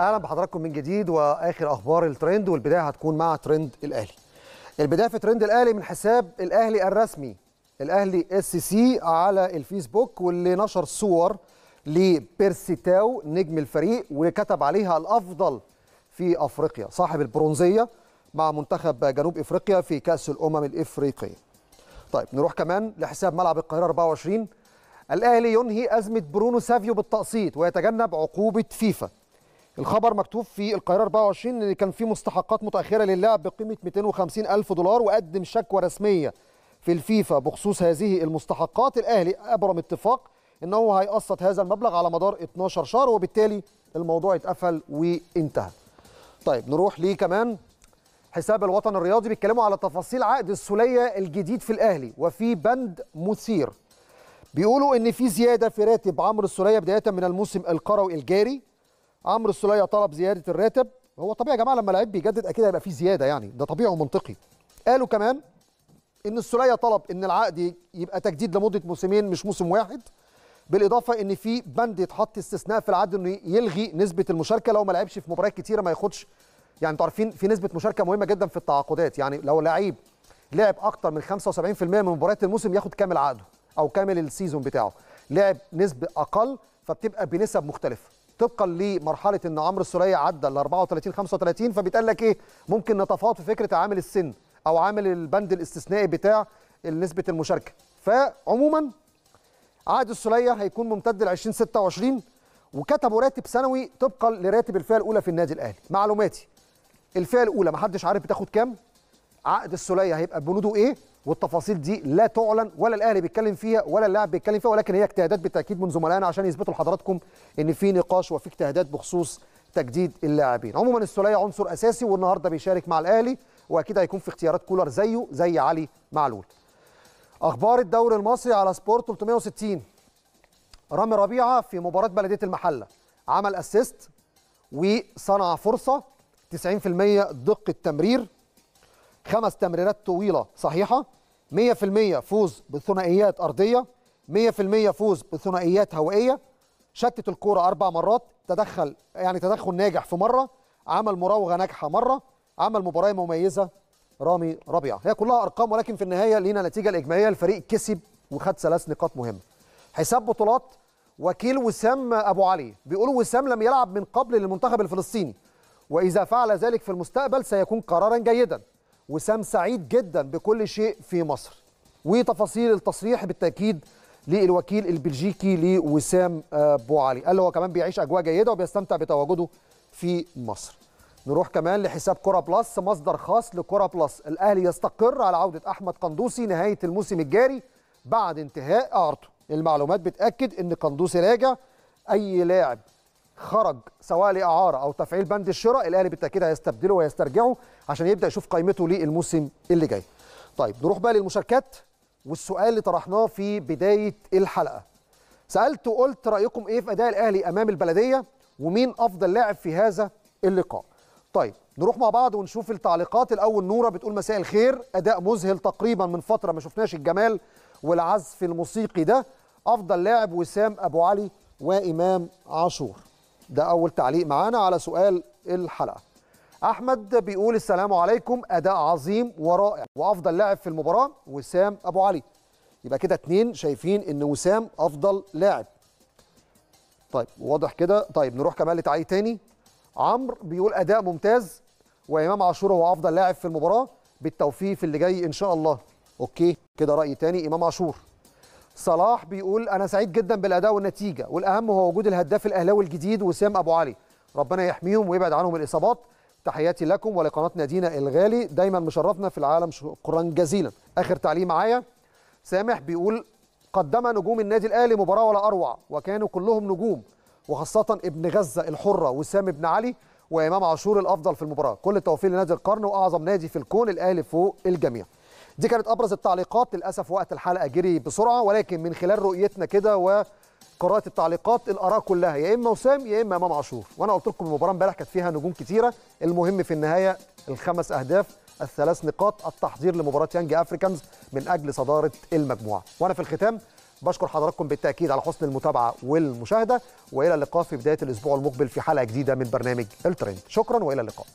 اهلا بحضراتكم من جديد واخر اخبار الترند والبدايه هتكون مع ترند الاهلي. البدايه في ترند الاهلي من حساب الاهلي الرسمي الاهلي اس سي على الفيسبوك واللي نشر صور لبيرسيتاو نجم الفريق وكتب عليها الافضل في افريقيا صاحب البرونزيه مع منتخب جنوب افريقيا في كاس الامم الافريقيه. طيب نروح كمان لحساب ملعب القاهره 24 الاهلي ينهي ازمه برونو سافيو بالتقسيط ويتجنب عقوبه فيفا. الخبر مكتوب في القاهره 24 ان كان في مستحقات متاخره للاعب بقيمه 250 الف دولار وقدم شكوى رسميه في الفيفا بخصوص هذه المستحقات الاهلي ابرم اتفاق انه هيقسط هذا المبلغ على مدار 12 شهر وبالتالي الموضوع اتقفل وانتهى طيب نروح ليه كمان حساب الوطن الرياضي بيتكلموا على تفاصيل عقد السوليه الجديد في الاهلي وفي بند مثير بيقولوا ان في زياده في راتب عمرو السوليه بدايه من الموسم القروي الجاري عمرو السوليه طلب زياده الراتب هو طبيعي يا جماعه لما لعيب بيجدد اكيد هيبقى فيه زياده يعني ده طبيعي ومنطقي قالوا كمان ان السوليه طلب ان العقد يبقى تجديد لمده موسمين مش موسم واحد بالاضافه ان في بند يتحط استثناء في العقد انه يلغي نسبه المشاركه لو ما لعبش في مباريات كتيره ما ياخدش يعني انتوا عارفين في نسبه مشاركه مهمه جدا في التعاقدات يعني لو لعيب لعب اكتر من 75% من مباريات الموسم ياخد كامل عقده او كامل السيزون بتاعه لعب نسبه اقل فبتبقى بنسب مختلفه طبقا لمرحله ان عمرو السوليه عدى ال 34 35 فبيتقال لك ايه ممكن نتفاوض في فكره عامل السن او عامل البند الاستثنائي بتاع نسبه المشاركه فعموما عقد السوليه هيكون ممتد ل 2026 وكتبوا راتب سنوي طبقا لراتب الفئه الاولى في النادي الاهلي معلوماتي الفئه الاولى محدش عارف بتاخد كام عقد السوليه هيبقى بنوده ايه والتفاصيل دي لا تعلن ولا الاهلي بيتكلم فيها ولا اللاعب بيتكلم فيها ولكن هي اجتهادات بالتاكيد من زملائنا عشان يثبتوا لحضراتكم ان في نقاش وفي اجتهادات بخصوص تجديد اللاعبين عموما السوليه عنصر اساسي والنهارده بيشارك مع الاهلي واكيد هيكون في اختيارات كولر زيه زي علي معلول اخبار الدوري المصري على سبورت 360 رامي ربيعه في مباراه بلديه المحله عمل اسيست وصنع فرصه 90% دقه تمرير خمس تمريرات طويله صحيحه 100% فوز بثنائيات ارضيه 100% فوز بثنائيات هوائيه شتت الكوره اربع مرات تدخل يعني تدخل ناجح في مره عمل مراوغه ناجحه مره عمل مباراه مميزه رامي ربيعه هي كلها ارقام ولكن في النهايه لينا نتيجه الاجماليه الفريق كسب وخد ثلاث نقاط مهمه حساب بطولات وكيل وسام ابو علي بيقول وسام لم يلعب من قبل للمنتخب الفلسطيني واذا فعل ذلك في المستقبل سيكون قرارا جيدا وسام سعيد جدا بكل شيء في مصر وتفاصيل التصريح بالتاكيد للوكيل البلجيكي لوسام آه، ابو علي قال هو كمان بيعيش اجواء جيده وبيستمتع بتواجده في مصر نروح كمان لحساب كرة بلس مصدر خاص لكرة بلس الأهلي يستقر على عودة أحمد قندوسي نهاية الموسم الجاري بعد انتهاء عرضه المعلومات بتأكد أن قندوسي راجع أي لاعب خرج سواء لاعاره او تفعيل بند الشراء الاهلي بالتاكيد هيستبدله ويسترجعه عشان يبدا يشوف قيمته للموسم اللي جاي. طيب نروح بقى للمشاركات والسؤال اللي طرحناه في بدايه الحلقه. سالت وقلت رايكم ايه في اداء الاهلي امام البلديه ومين افضل لاعب في هذا اللقاء. طيب نروح مع بعض ونشوف التعليقات الاول نوره بتقول مساء الخير اداء مذهل تقريبا من فتره ما شفناش الجمال والعزف الموسيقي ده افضل لاعب وسام ابو علي وامام عاشور ده أول تعليق معانا على سؤال الحلقة أحمد بيقول السلام عليكم أداء عظيم ورائع وأفضل لاعب في المباراة وسام أبو علي يبقى كده اتنين شايفين إن وسام أفضل لاعب طيب واضح كده طيب نروح كمان لتعليق تاني عمرو بيقول أداء ممتاز وإمام عاشور هو أفضل لاعب في المباراة بالتوفيق في اللي جاي إن شاء الله أوكي كده رأي تاني إمام عاشور صلاح بيقول انا سعيد جدا بالاداء والنتيجه والاهم هو وجود الهداف الاهلاوي الجديد وسام ابو علي ربنا يحميهم ويبعد عنهم الاصابات تحياتي لكم ولقناه نادينا الغالي دايما مشرفنا في العالم شكرا جزيلا اخر تعليق معايا سامح بيقول قدم نجوم النادي الاهلي مباراه ولا اروع وكانوا كلهم نجوم وخاصه ابن غزه الحره وسام ابن علي وامام عاشور الافضل في المباراه كل التوفيق لنادي القرن واعظم نادي في الكون الاهلي فوق الجميع دي كانت ابرز التعليقات للاسف وقت الحلقه جري بسرعه ولكن من خلال رؤيتنا كده وقراءه التعليقات الاراء كلها يا اما وسام يا اما امام عاشور وانا قلت لكم المباراه امبارح كانت فيها نجوم كتيره المهم في النهايه الخمس اهداف الثلاث نقاط التحضير لمباراه يانج افريكانز من اجل صداره المجموعه وانا في الختام بشكر حضراتكم بالتاكيد على حسن المتابعه والمشاهده والى اللقاء في بدايه الاسبوع المقبل في حلقه جديده من برنامج الترند شكرا والى اللقاء